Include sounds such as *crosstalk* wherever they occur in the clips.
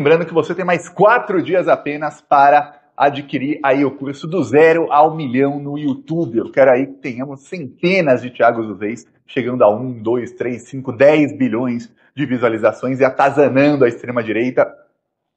Lembrando que você tem mais quatro dias apenas para adquirir aí o curso do zero ao milhão no YouTube. Eu quero aí que tenhamos centenas de Thiagos Uzeis chegando a um, dois, três, cinco, dez bilhões de visualizações e atazanando a extrema-direita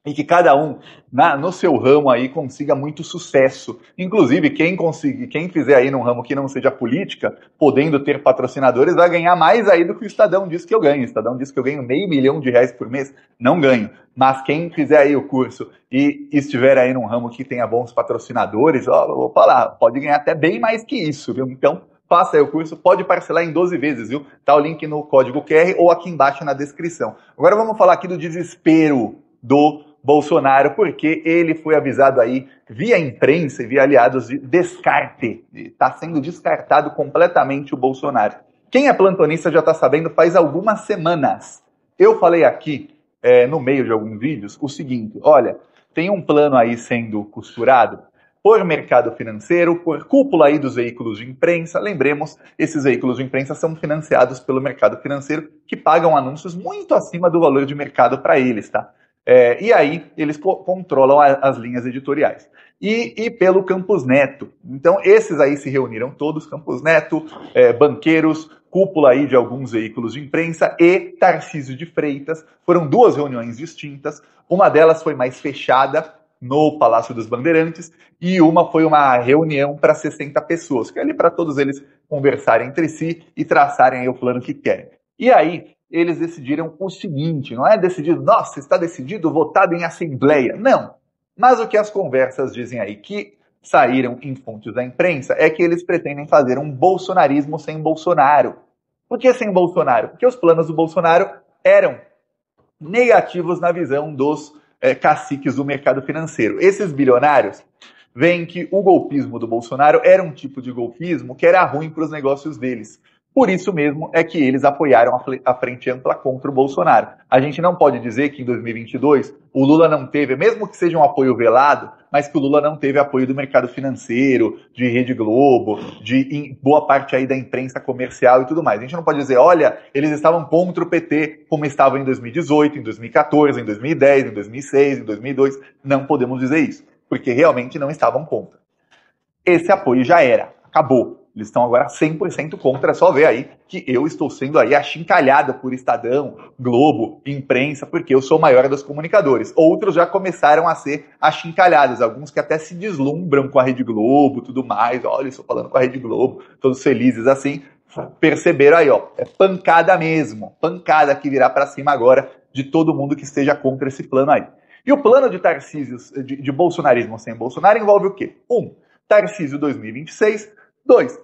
e que cada um na, no seu ramo aí consiga muito sucesso. Inclusive, quem conseguir, quem fizer aí num ramo que não seja política, podendo ter patrocinadores, vai ganhar mais aí do que o Estadão diz que eu ganho. O Estadão diz que eu ganho meio milhão de reais por mês, não ganho. Mas quem fizer aí o curso e estiver aí num ramo que tenha bons patrocinadores, ó, vou falar, pode ganhar até bem mais que isso, viu? Então, faça aí o curso, pode parcelar em 12 vezes, viu? Tá o link no código QR ou aqui embaixo na descrição. Agora vamos falar aqui do desespero do Bolsonaro, porque ele foi avisado aí via imprensa e via aliados de descarte. Está sendo descartado completamente o Bolsonaro. Quem é plantonista já está sabendo faz algumas semanas. Eu falei aqui, é, no meio de alguns vídeos, o seguinte: olha, tem um plano aí sendo costurado por mercado financeiro, por cúpula aí dos veículos de imprensa. Lembremos, esses veículos de imprensa são financiados pelo mercado financeiro, que pagam anúncios muito acima do valor de mercado para eles, tá? É, e aí eles co controlam a, as linhas editoriais. E, e, pelo Campus Neto. Então, esses aí se reuniram todos: Campus Neto, é, banqueiros, cúpula aí de alguns veículos de imprensa e Tarcísio de Freitas. Foram duas reuniões distintas. Uma delas foi mais fechada, no Palácio dos Bandeirantes, e uma foi uma reunião para 60 pessoas, que é ali para todos eles conversarem entre si e traçarem o plano que querem. E aí, eles decidiram o seguinte: não é decidido, nossa, está decidido, votado em assembleia. Não. Mas o que as conversas dizem aí que saíram em fontes da imprensa é que eles pretendem fazer um bolsonarismo sem Bolsonaro. Por que sem Bolsonaro? Porque os planos do Bolsonaro eram negativos na visão dos é, caciques do mercado financeiro. Esses bilionários veem que o golpismo do Bolsonaro era um tipo de golpismo que era ruim para os negócios deles. Por isso mesmo é que eles apoiaram a frente ampla contra o Bolsonaro. A gente não pode dizer que em 2022 o Lula não teve, mesmo que seja um apoio velado, mas que o Lula não teve apoio do mercado financeiro, de Rede Globo, de boa parte aí da imprensa comercial e tudo mais. A gente não pode dizer, olha, eles estavam contra o PT como estavam em 2018, em 2014, em 2010, em 2006, em 2002. Não podemos dizer isso, porque realmente não estavam contra. Esse apoio já era, acabou eles estão agora 100% contra. É só ver aí que eu estou sendo aí achincalhado por Estadão, Globo, imprensa, porque eu sou o maior dos comunicadores. Outros já começaram a ser achincalhados, alguns que até se deslumbram com a Rede Globo, tudo mais. Olha, estou falando com a Rede Globo, todos felizes assim. Perceberam aí, ó, é pancada mesmo, pancada que virá para cima agora de todo mundo que esteja contra esse plano aí. E o plano de Tarcísio, de, de bolsonarismo sem Bolsonaro, envolve o quê? Um, Tarcísio 2026. Dois,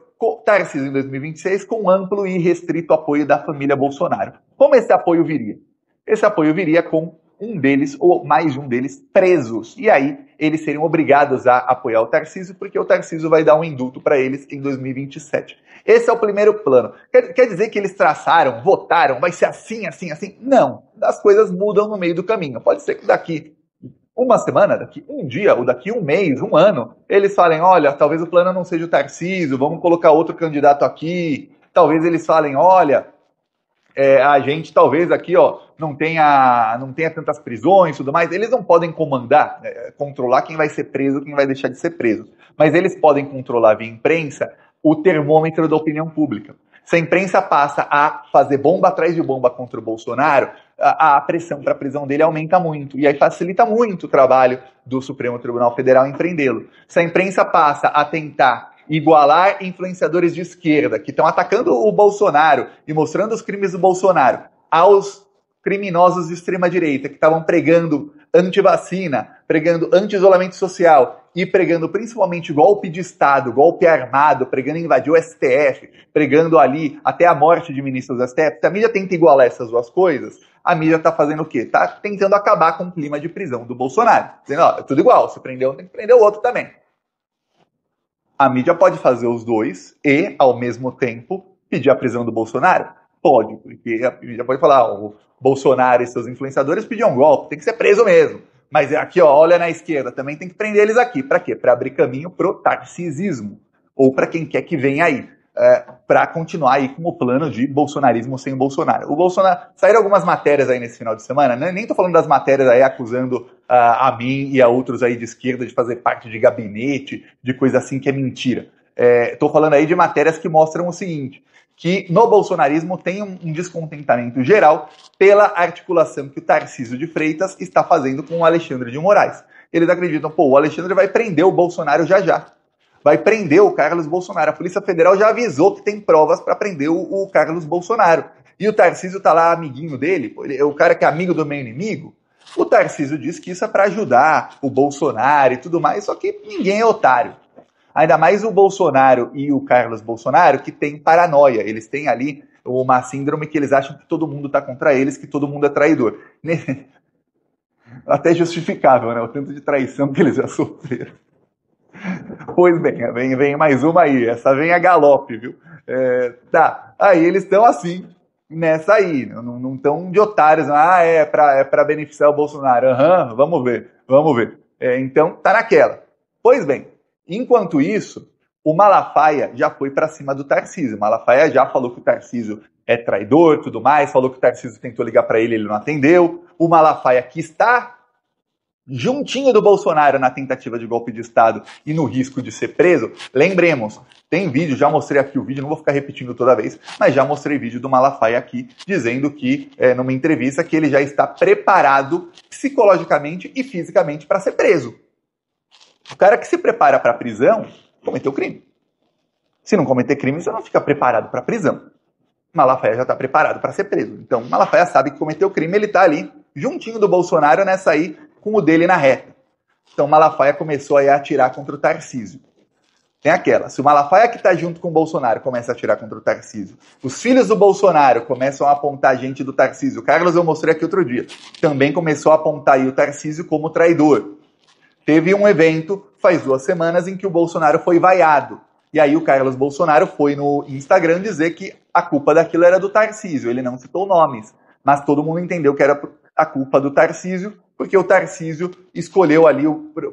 Tarcísio em 2026 com amplo e restrito apoio da família Bolsonaro. Como esse apoio viria? Esse apoio viria com um deles ou mais de um deles presos. E aí eles seriam obrigados a apoiar o Tarcísio, porque o Tarcísio vai dar um indulto para eles em 2027. Esse é o primeiro plano. Quer, quer dizer que eles traçaram, votaram, vai ser assim, assim, assim? Não. As coisas mudam no meio do caminho. Pode ser que daqui uma semana, daqui um dia, ou daqui um mês, um ano, eles falem: olha, talvez o plano não seja o Tarcísio, vamos colocar outro candidato aqui. Talvez eles falem: olha, é, a gente talvez aqui ó, não, tenha, não tenha tantas prisões e tudo mais. Eles não podem comandar, é, controlar quem vai ser preso, quem vai deixar de ser preso. Mas eles podem controlar via imprensa o termômetro da opinião pública se a imprensa passa a fazer bomba atrás de bomba contra o Bolsonaro, a, a pressão para a prisão dele aumenta muito. E aí facilita muito o trabalho do Supremo Tribunal Federal empreendê-lo. Se a imprensa passa a tentar igualar influenciadores de esquerda que estão atacando o Bolsonaro e mostrando os crimes do Bolsonaro aos criminosos de extrema direita que estavam pregando anti-vacina, pregando anti-isolamento social e pregando principalmente golpe de Estado, golpe armado, pregando invadir o STF, pregando ali até a morte de ministros do STF, se a mídia tenta igualar essas duas coisas, a mídia está fazendo o quê? Está tentando acabar com o clima de prisão do Bolsonaro. Dizendo, ó, é tudo igual, se prendeu um, tem que prender o outro também. A mídia pode fazer os dois e, ao mesmo tempo, pedir a prisão do Bolsonaro. Pode, porque a mídia pode falar, ah, o Bolsonaro e seus influenciadores pediam golpe, tem que ser preso mesmo. Mas é aqui, ó, olha na esquerda, também tem que prender eles aqui. Para quê? Para abrir caminho pro taxisismo, ou para quem quer que venha aí. É, para continuar aí com o plano de bolsonarismo sem Bolsonaro. O Bolsonaro. Saíram algumas matérias aí nesse final de semana, né? nem estou falando das matérias aí acusando uh, a mim e a outros aí de esquerda de fazer parte de gabinete, de coisa assim que é mentira. Estou é, falando aí de matérias que mostram o seguinte: que no bolsonarismo tem um descontentamento geral pela articulação que o Tarcísio de Freitas está fazendo com o Alexandre de Moraes. Eles acreditam, pô, o Alexandre vai prender o Bolsonaro já já. Vai prender o Carlos Bolsonaro. A Polícia Federal já avisou que tem provas para prender o, o, Carlos Bolsonaro. E o Tarcísio tá lá amiguinho dele, pô, ele, é o cara que é amigo do meio inimigo. O Tarcísio diz que isso é para ajudar o Bolsonaro e tudo mais, só que ninguém é otário. Ainda mais o Bolsonaro e o Carlos Bolsonaro, que tem paranoia. Eles têm ali uma síndrome que eles acham que todo mundo está contra eles, que todo mundo é traidor. *laughs* Até justificável, né? O tanto de traição que eles já sofreram. Pois bem, vem, vem mais uma aí. Essa vem a galope, viu? É, tá, aí eles estão assim, nessa aí. Não estão de otários. Ah, é para é beneficiar o Bolsonaro. Aham, uhum, vamos ver, vamos ver. É, então, tá naquela. Pois bem, Enquanto isso, o Malafaia já foi para cima do Tarcísio. O Malafaia já falou que o Tarcísio é traidor, tudo mais, falou que o Tarcísio tentou ligar para ele, ele não atendeu. O Malafaia que está juntinho do Bolsonaro na tentativa de golpe de Estado e no risco de ser preso. Lembremos, tem vídeo, já mostrei aqui o vídeo, não vou ficar repetindo toda vez, mas já mostrei vídeo do Malafaia aqui dizendo que, é, numa entrevista, que ele já está preparado psicologicamente e fisicamente para ser preso. O cara que se prepara para a prisão cometeu crime. Se não cometer crime, você não fica preparado para a prisão. Malafaia já está preparado para ser preso. Então, Malafaia sabe que cometeu crime, ele está ali, juntinho do Bolsonaro, nessa aí, com o dele na reta. Então, Malafaia começou a atirar contra o Tarcísio. Tem aquela, se o Malafaia que está junto com o Bolsonaro começa a atirar contra o Tarcísio, os filhos do Bolsonaro começam a apontar gente do Tarcísio. O Carlos eu mostrei aqui outro dia. Também começou a apontar aí o Tarcísio como traidor. Teve um evento faz duas semanas em que o Bolsonaro foi vaiado. E aí o Carlos Bolsonaro foi no Instagram dizer que a culpa daquilo era do Tarcísio. Ele não citou nomes, mas todo mundo entendeu que era a culpa do Tarcísio, porque o Tarcísio escolheu ali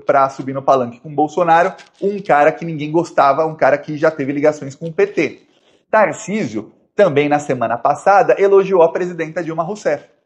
para subir no palanque com o Bolsonaro um cara que ninguém gostava, um cara que já teve ligações com o PT. Tarcísio também na semana passada elogiou a presidenta Dilma Rousseff.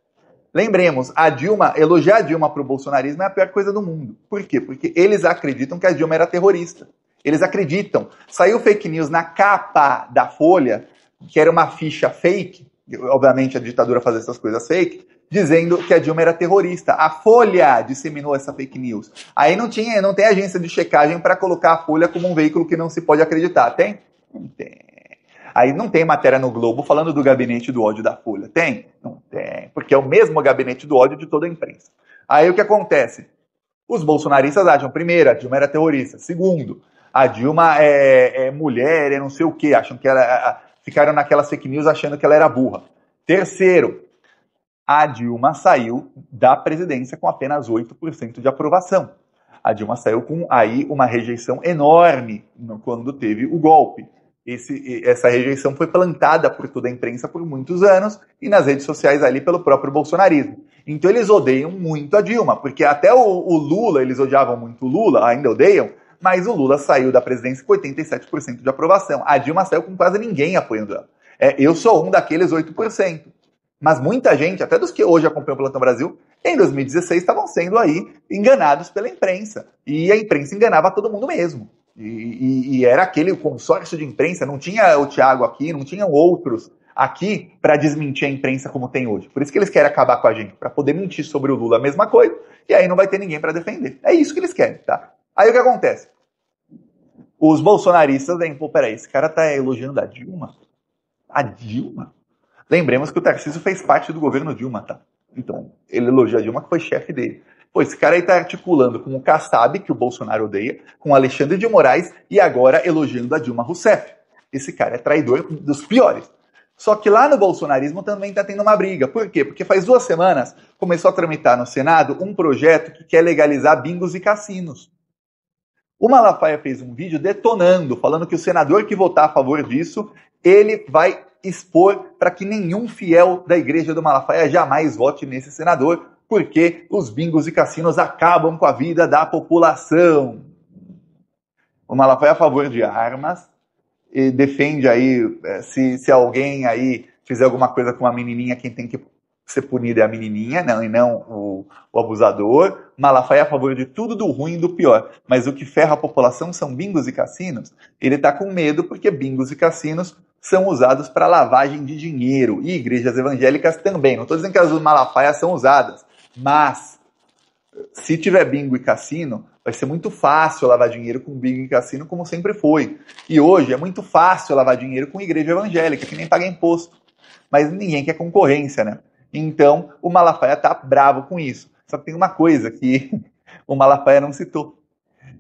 Lembremos, a Dilma, elogiar a Dilma para o bolsonarismo é a pior coisa do mundo. Por quê? Porque eles acreditam que a Dilma era terrorista. Eles acreditam. Saiu fake news na capa da Folha, que era uma ficha fake, obviamente a ditadura faz essas coisas fake, dizendo que a Dilma era terrorista. A Folha disseminou essa fake news. Aí não tinha, não tem agência de checagem para colocar a Folha como um veículo que não se pode acreditar. Tem? Não tem. Aí não tem matéria no Globo falando do gabinete do ódio da Folha. Tem? Não tem, porque é o mesmo gabinete do ódio de toda a imprensa. Aí o que acontece? Os bolsonaristas acham, primeiro, a Dilma era terrorista. Segundo, a Dilma é, é mulher, é não sei o quê. Acham que ela. ficaram naquelas fake news achando que ela era burra. Terceiro, a Dilma saiu da presidência com apenas 8% de aprovação. A Dilma saiu com aí uma rejeição enorme quando teve o golpe. Esse, essa rejeição foi plantada por toda a imprensa por muitos anos e nas redes sociais ali pelo próprio bolsonarismo. Então eles odeiam muito a Dilma, porque até o, o Lula, eles odiavam muito o Lula, ainda odeiam, mas o Lula saiu da presidência com 87% de aprovação. A Dilma saiu com quase ninguém apoiando ela. É, eu sou um daqueles 8%. Mas muita gente, até dos que hoje acompanham o Plantão Brasil, em 2016 estavam sendo aí enganados pela imprensa. E a imprensa enganava todo mundo mesmo. E, e, era aquele consórcio de imprensa, não tinha o Thiago aqui, não tinham outros aqui para desmentir a imprensa como tem hoje. Por isso que eles querem acabar com a gente, para poder mentir sobre o Lula a mesma coisa, e aí não vai ter ninguém para defender. É isso que eles querem, tá? Aí o que acontece? Os bolsonaristas daí, pô, peraí, esse cara tá elogiando a Dilma? A Dilma? Lembremos que o Tarcísio fez parte do governo Dilma, tá? Então, ele elogia a Dilma, que foi chefe dele. Pô, esse cara aí tá articulando com o Kassab, que o Bolsonaro odeia, com Alexandre de Moraes e agora elogiando a Dilma Rousseff. Esse cara é traidor dos piores. Só que lá no bolsonarismo também está tendo uma briga. Por quê? Porque faz duas semanas começou a tramitar no Senado um projeto que quer legalizar bingos e cassinos. O Malafaia fez um vídeo detonando, falando que o senador que votar a favor disso, ele vai expor para que nenhum fiel da igreja do Malafaia jamais vote nesse senador, porque os bingos e cassinos acabam com a vida da população. O Malafaia é a favor de armas e defende aí, eh, se, se alguém aí fizer alguma coisa com uma menininha, quem tem que ser punido é a menininha não, né, e não o, o abusador. Malafaia é a favor de tudo do ruim e do pior, mas o que ferra a população são bingos e cassinos. Ele está com medo porque bingos e cassinos são usados para lavagem de dinheiro e igrejas evangélicas também. Não estou dizendo que as malafaias são usadas, mas, se tiver bingo e cassino, vai ser muito fácil lavar dinheiro com bingo e cassino, como sempre foi. E hoje é muito fácil lavar dinheiro com igreja evangélica, que nem paga imposto. Mas ninguém quer concorrência, né? Então, o Malafaia tá bravo com isso. Só que tem uma coisa que *laughs* o Malafaia não citou.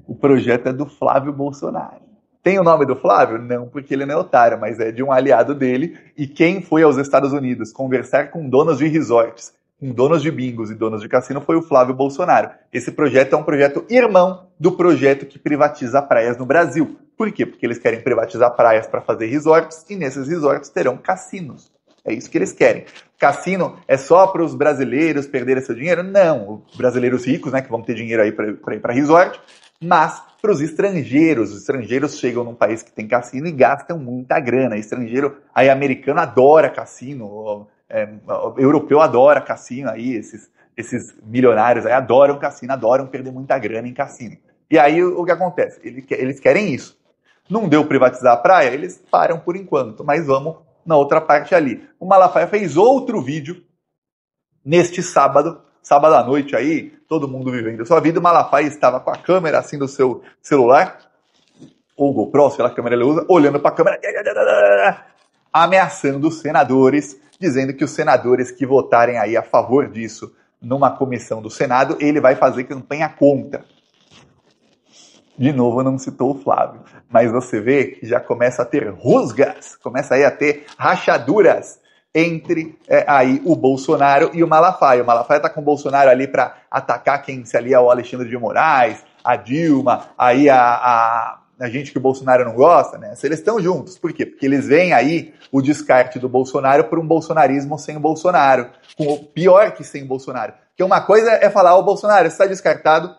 O projeto é do Flávio Bolsonaro. Tem o nome do Flávio? Não, porque ele não é otário, mas é de um aliado dele e quem foi aos Estados Unidos conversar com donos de resorts com donos de bingos e donos de cassino foi o Flávio Bolsonaro. Esse projeto é um projeto irmão do projeto que privatiza praias no Brasil. Por quê? Porque eles querem privatizar praias para fazer resorts e nesses resorts terão cassinos. É isso que eles querem. Cassino é só para os brasileiros perderem seu dinheiro? Não, os brasileiros ricos, né, que vão ter dinheiro aí para ir para resort, mas para os estrangeiros. Os estrangeiros chegam num país que tem cassino e gastam muita grana. Estrangeiro, aí americano adora cassino é, europeu adora cassino aí, esses, esses milionários aí adoram cassino, adoram perder muita grana em cassino. E aí o que acontece? Eles querem isso. Não deu privatizar a praia? Eles param por enquanto, mas vamos na outra parte ali. O Malafaia fez outro vídeo neste sábado, sábado à noite aí, todo mundo vivendo a sua vida. O Malafaia estava com a câmera assim do seu celular, ou GoPro, sei lá que câmera ele usa, olhando para a câmera, ameaçando os senadores dizendo que os senadores que votarem aí a favor disso numa comissão do Senado, ele vai fazer campanha contra. De novo, não citou o Flávio, mas você vê que já começa a ter rusgas, começa aí a ter rachaduras entre é, aí o Bolsonaro e o Malafaia. O Malafaia está com o Bolsonaro ali para atacar quem se ali ao Alexandre de Moraes, a Dilma, aí a, a na gente que o Bolsonaro não gosta, né? Eles estão juntos. Por quê? Porque eles veem aí o descarte do Bolsonaro por um bolsonarismo sem o Bolsonaro, com o pior que sem o Bolsonaro. Porque uma coisa é falar, o Bolsonaro está descartado,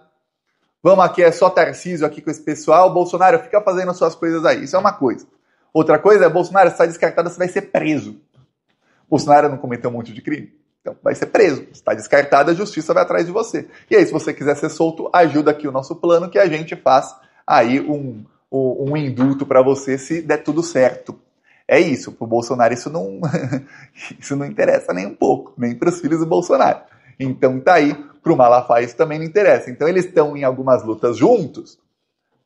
vamos aqui, é só Tarcísio aqui com esse pessoal, o Bolsonaro fica fazendo as suas coisas aí. Isso é uma coisa. Outra coisa é, Bolsonaro está descartado, você vai ser preso. Bolsonaro não cometeu um monte de crime? Então, vai ser preso. Está descartado, a justiça vai atrás de você. E aí, se você quiser ser solto, ajuda aqui o nosso plano que a gente faz aí um, um indulto para você se der tudo certo. É isso, para o Bolsonaro isso não, *laughs* isso não interessa nem um pouco, nem para os filhos do Bolsonaro. Então tá aí, para o Malafaia isso também não interessa. Então eles estão em algumas lutas juntos,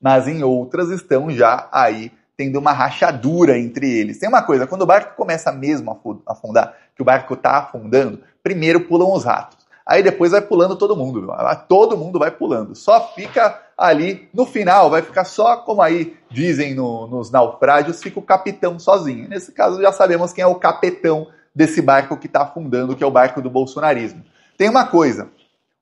mas em outras estão já aí tendo uma rachadura entre eles. Tem uma coisa, quando o barco começa mesmo a afundar, que o barco está afundando, primeiro pulam os ratos. Aí depois vai pulando todo mundo, todo mundo vai pulando. Só fica ali no final vai ficar só como aí dizem no, nos naufrágios, fica o capitão sozinho. Nesse caso já sabemos quem é o capitão desse barco que está afundando, que é o barco do bolsonarismo. Tem uma coisa,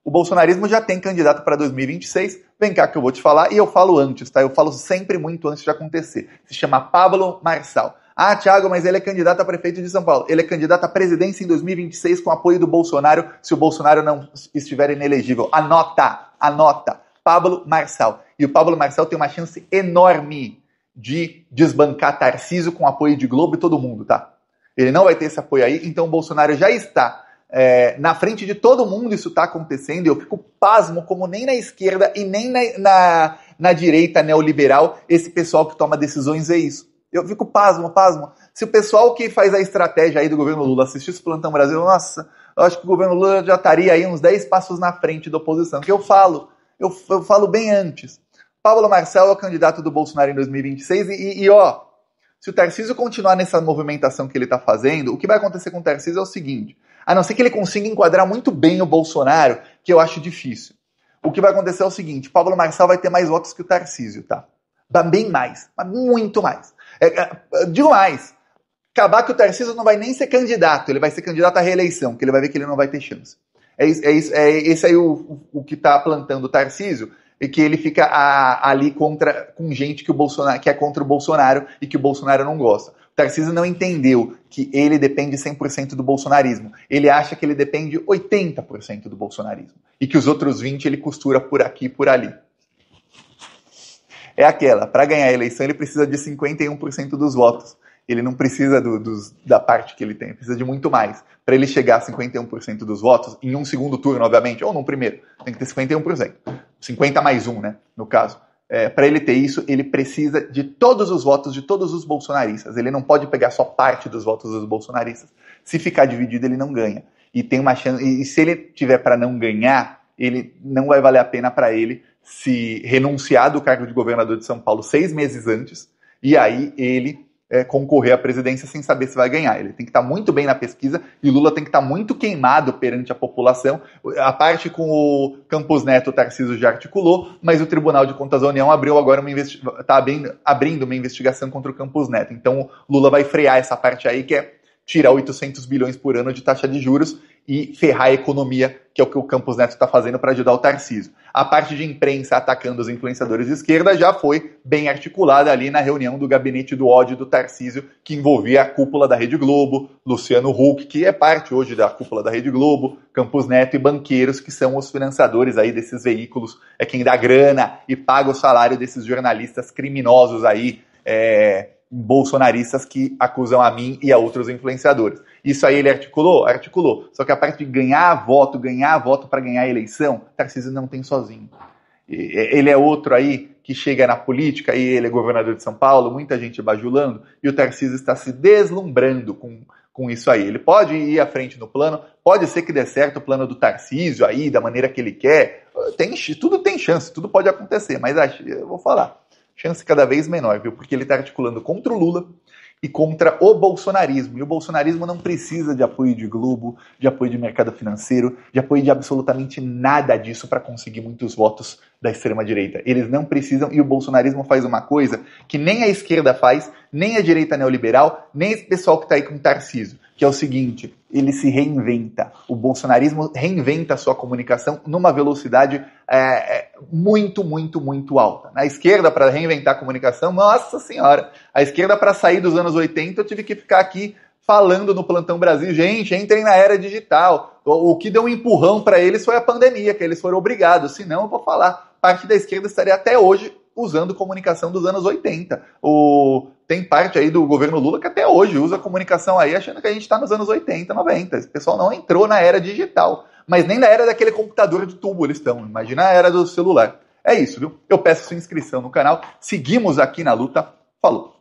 o bolsonarismo já tem candidato para 2026, vem cá que eu vou te falar e eu falo antes, tá? Eu falo sempre muito antes de acontecer. Se chama Pablo Marçal. Ah, Thiago, mas ele é candidato a prefeito de São Paulo. Ele é candidato à presidência em 2026 com apoio do Bolsonaro, se o Bolsonaro não estiver inelegível. Anota, anota. Pablo Marçal. E o Pablo Marçal tem uma chance enorme de desbancar Tarcísio com apoio de Globo e todo mundo, tá? Ele não vai ter esse apoio aí, então o Bolsonaro já está é, na frente de todo mundo, isso está acontecendo, e eu fico pasmo como nem na esquerda e nem na, na, na direita neoliberal esse pessoal que toma decisões é isso. Eu fico pasmo, pasmo. Se o pessoal que faz a estratégia aí do governo Lula assistisse o Plantão Brasil, nossa, eu acho que o governo Lula já estaria aí uns 10 passos na frente da oposição. Que eu falo, eu, eu falo bem antes. Paulo Marcelo é o candidato do Bolsonaro em 2026 e, e ó, se o Tarcísio continuar nessa movimentação que ele está fazendo, o que vai acontecer com o Tarcísio é o seguinte: a não ser que ele consiga enquadrar muito bem o Bolsonaro, que eu acho difícil. O que vai acontecer é o seguinte: Pablo Marcelo vai ter mais votos que o Tarcísio, tá? Bem mais, mas muito mais. É, é, digo mais: acabar que o Tarcísio não vai nem ser candidato, ele vai ser candidato à reeleição, que ele vai ver que ele não vai ter chance. É, é, é esse aí o, o que está plantando o Tarcísio, e que ele fica a, ali contra com gente que o Bolsonaro que é contra o Bolsonaro e que o Bolsonaro não gosta. O Tarcísio não entendeu que ele depende 100% do bolsonarismo. Ele acha que ele depende 80% do bolsonarismo e que os outros 20 ele costura por aqui e por ali. É aquela, para ganhar a eleição ele precisa de 51% dos votos. Ele não precisa do, da parte que ele tem, precisa de muito mais. Para ele chegar a 51% dos votos, em um segundo turno, obviamente, ou no primeiro, tem que ter 51%. 50 mais um, né? No caso. É, para ele ter isso, ele precisa de todos os votos de todos os bolsonaristas. Ele não pode pegar só parte dos votos dos bolsonaristas. Se ficar dividido, ele não ganha. E tem uma chance. E se ele tiver para não ganhar, ele não vai valer a pena para ele se renunciar do cargo de governador de São Paulo seis meses antes. E aí ele é, concorrer à presidência sem saber se vai ganhar. Ele tem que estar muito bem na pesquisa e Lula tem que estar muito queimado perante a população. A parte com o Campos Neto, o Tarcísio já articulou, mas o Tribunal de Contas da União abriu agora uma está tá abrindo uma investigação contra o Campos Neto. Então Lula vai frear essa parte aí que é tirar 800 bilhões por ano de taxa de juros e ferrar a economia, que é o que o Campos Neto está fazendo para ajudar o Tarcísio. A parte de imprensa atacando os influenciadores de esquerda já foi bem articulada ali na reunião do gabinete do ódio do Tarcísio, que envolvia a cúpula da Rede Globo, Luciano Huck, que é parte hoje da cúpula da Rede Globo, Campos Neto e banqueiros, que são os financiadores aí desses veículos, é quem dá grana e paga o salário desses jornalistas criminosos aí, é, bolsonaristas que acusam a mim e a outros influenciadores. Isso aí ele articulou? Articulou. Só que a parte de ganhar voto, ganhar voto para ganhar a eleição, Tarcísio não tem sozinho. Ele é outro aí que chega na política e ele é governador de São Paulo, muita gente bajulando, e o Tarcísio está se deslumbrando com, com isso aí. Ele pode ir à frente no plano, pode ser que dê certo o plano do Tarcísio aí, da maneira que ele quer. Tem, tudo tem chance, tudo pode acontecer, mas eu vou falar Chance cada vez menor, viu? Porque ele está articulando contra o Lula e contra o bolsonarismo. E o bolsonarismo não precisa de apoio de Globo, de apoio de mercado financeiro, de apoio de absolutamente nada disso para conseguir muitos votos da extrema-direita. Eles não precisam, e o bolsonarismo faz uma coisa que nem a esquerda faz, nem a direita neoliberal, nem esse pessoal que está aí com Tarcísio que é o seguinte: ele se reinventa. O bolsonarismo reinventa a sua comunicação numa velocidade é, é muito, muito, muito alta. Na esquerda, para reinventar a comunicação, nossa senhora, a esquerda, para sair dos anos 80, eu tive que ficar aqui falando no Plantão Brasil, gente, entrem na era digital. O, o que deu um empurrão para eles foi a pandemia, que eles foram obrigados, senão eu vou falar. Parte da esquerda estaria até hoje usando comunicação dos anos 80. O, tem parte aí do governo Lula que até hoje usa comunicação aí achando que a gente está nos anos 80, 90. Esse pessoal não entrou na era digital, mas nem na era daquele computador de tubo eles estão. Imagina a era do celular. É isso, viu? Eu peço sua inscrição no canal. Seguimos aqui na luta. Falou!